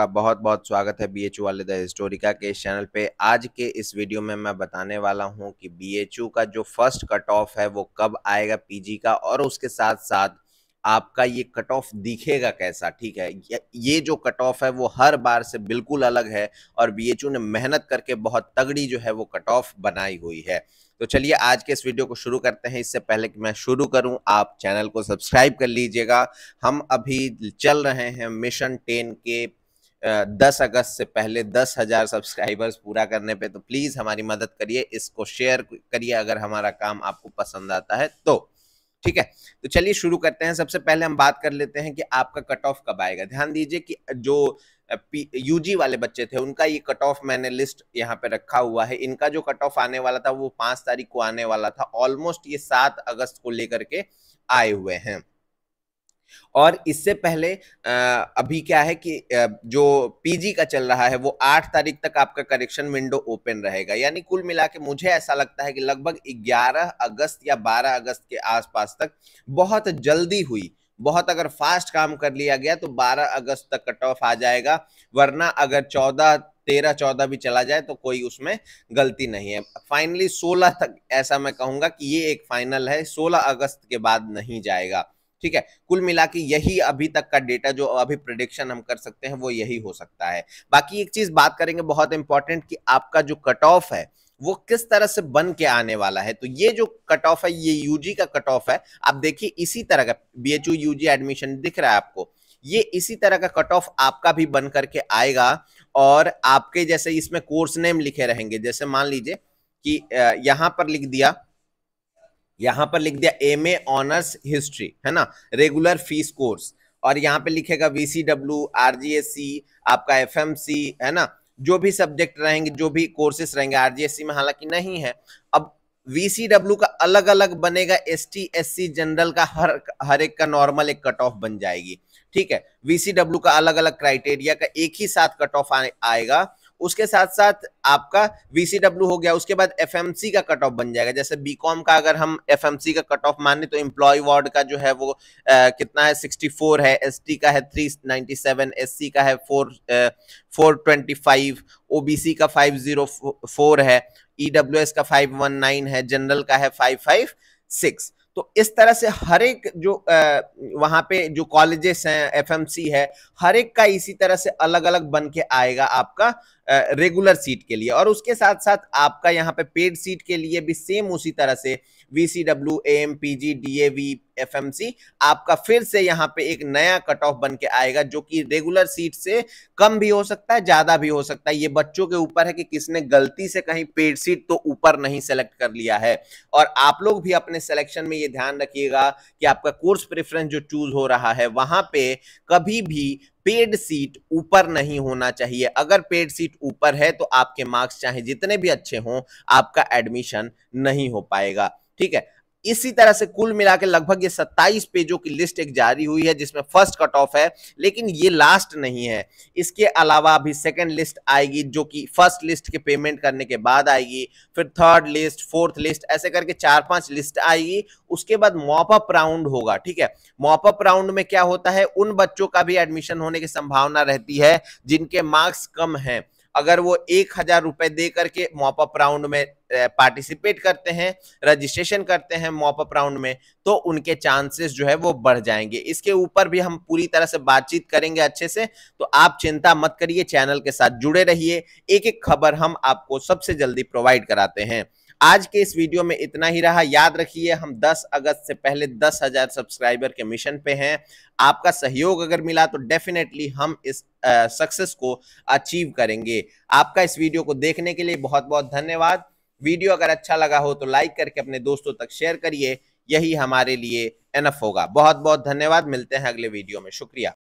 का बहुत बहुत स्वागत है बी एच वाले द हिस्टोरिका के इस चैनल पे आज के इस वीडियो में मैं बताने वाला हूँ कि बी का जो फर्स्ट कट ऑफ है वो कब आएगा पीजी का और उसके साथ साथ आपका ये कट ऑफ दिखेगा कैसा ठीक है ये जो कट ऑफ है वो हर बार से बिल्कुल अलग है और बी एच यू ने मेहनत करके बहुत तगड़ी जो है वो कट ऑफ बनाई हुई है तो चलिए आज के इस वीडियो को शुरू करते हैं इससे पहले कि मैं शुरू करूं आप चैनल को सब्सक्राइब कर लीजिएगा हम अभी चल रहे हैं मिशन टेन के दस अगस्त से पहले दस हज़ार सब्सक्राइबर्स पूरा करने पे तो प्लीज़ हमारी मदद करिए इसको शेयर करिए अगर हमारा काम आपको पसंद आता है तो ठीक है तो चलिए शुरू करते हैं सबसे पहले हम बात कर लेते हैं कि आपका कट ऑफ कब आएगा ध्यान दीजिए कि जो यूजी वाले बच्चे थे उनका ये कट ऑफ मैंने लिस्ट यहाँ पे रखा हुआ है इनका जो कट ऑफ आने वाला था वो पाँच तारीख को आने वाला था ऑलमोस्ट ये सात अगस्त को लेकर के आए हुए हैं और इससे पहले अभी क्या है कि जो पीजी का चल रहा है वो आठ तारीख तक आपका करेक्शन विंडो ओपन रहेगा यानी कुल मिला के मुझे ऐसा लगता है कि लगभग ग्यारह अगस्त या बारह अगस्त के आसपास तक बहुत जल्दी हुई बहुत अगर फास्ट काम कर लिया गया तो 12 अगस्त तक कट ऑफ आ जाएगा वरना अगर 14 तेरह चौदह भी चला जाए तो कोई उसमें गलती नहीं है फाइनली सोलह तक ऐसा मैं कहूंगा कि ये एक फाइनल है सोलह अगस्त के बाद नहीं जाएगा ठीक है कुल मिला के यही अभी तक का डेटा जो अभी प्रडिक्शन हम कर सकते हैं वो यही हो सकता है बाकी एक चीज बात करेंगे बहुत इंपॉर्टेंट कि आपका जो कट ऑफ है वो किस तरह से बन के आने वाला है तो ये जो कट ऑफ है ये यूजी का कट ऑफ है आप देखिए इसी तरह का बी एच यूजी एडमिशन दिख रहा है आपको ये इसी तरह का कट ऑफ आपका भी बन करके आएगा और आपके जैसे इसमें कोर्स नेम लिखे रहेंगे जैसे मान लीजिए कि यहां पर लिख दिया यहां पर लिख दिया एम ए ऑनर्स हिस्ट्री है ना रेगुलर फीस कोर्स और यहाँ पे लिखेगा V C W R G S C आपका एफ एम सी है ना जो भी सब्जेक्ट रहेंगे जो भी कोर्सेस रहेंगे आर जी एस सी में हालांकि नहीं है अब वी सी डब्ल्यू का अलग अलग बनेगा S T S C general का हर हर एक का नॉर्मल एक कट ऑफ बन जाएगी ठीक है वी सी डब्ल्यू का अलग अलग क्राइटेरिया का एक ही साथ कट ऑफ आएगा उसके साथ साथ आपका वीसीडब्ल्यू हो गया उसके बाद एफ का कट ऑफ बन जाएगा जैसे बीकॉम का अगर हम एफ का कट ऑफ माने तो इम्प्लॉय वार्ड का जो है वो आ, कितना है सिक्सटी है एस का है थ्री एससी का है फोर फोर ट्वेंटी का फाइव oh है EWS का 519 है जनरल का है 556 तो इस तरह से हर एक जो आ, वहां पे जो कॉलेजेस हैं एफएमसी है हर एक का इसी तरह से अलग अलग बन के आएगा आपका रेगुलर सीट के लिए और उसके साथ साथ आपका यहाँ पे पेड सीट के लिए भी सेम उसी तरह से V C W A M P G D A V F M C आपका फिर से यहाँ पे एक नया कट ऑफ बन के आएगा जो कि रेगुलर सीट से कम भी हो सकता है ज्यादा भी हो सकता है ये बच्चों के ऊपर है कि किसने गलती से कहीं पेड सीट तो ऊपर नहीं सेलेक्ट कर लिया है और आप लोग भी अपने सिलेक्शन में ये ध्यान रखिएगा कि आपका कोर्स प्रेफरेंस जो चूज हो रहा है वहां पे कभी भी पेड सीट ऊपर नहीं होना चाहिए अगर पेड सीट ऊपर है तो आपके मार्क्स चाहे जितने भी अच्छे हों आपका एडमिशन नहीं हो पाएगा ठीक है इसी तरह से कुल मिला के लगभग ये 27 पेजों की लिस्ट एक जारी हुई है जिसमें फर्स्ट कट ऑफ है लेकिन ये लास्ट नहीं है इसके अलावा अभी सेकंड लिस्ट आएगी जो कि फर्स्ट लिस्ट के पेमेंट करने के बाद आएगी फिर थर्ड लिस्ट फोर्थ लिस्ट ऐसे करके चार पांच लिस्ट आएगी उसके बाद मॉपअप राउंड होगा ठीक है मॉपअप राउंड में क्या होता है उन बच्चों का भी एडमिशन होने की संभावना रहती है जिनके मार्क्स कम है अगर वो एक हजार रुपए दे करके मॉपअप राउंड में पार्टिसिपेट करते हैं रजिस्ट्रेशन करते हैं मॉपअप राउंड में तो उनके चांसेस जो है वो बढ़ जाएंगे इसके ऊपर भी हम पूरी तरह से बातचीत करेंगे अच्छे से तो आप चिंता मत करिए चैनल के साथ जुड़े रहिए एक एक खबर हम आपको सबसे जल्दी प्रोवाइड कराते हैं आज के इस वीडियो में इतना ही रहा याद रखिए हम 10 अगस्त से पहले 10,000 सब्सक्राइबर के मिशन पे हैं आपका सहयोग अगर मिला तो डेफिनेटली हम इस सक्सेस को अचीव करेंगे आपका इस वीडियो को देखने के लिए बहुत बहुत धन्यवाद वीडियो अगर अच्छा लगा हो तो लाइक करके अपने दोस्तों तक शेयर करिए यही हमारे लिए एनफ होगा बहुत बहुत धन्यवाद मिलते हैं अगले वीडियो में शुक्रिया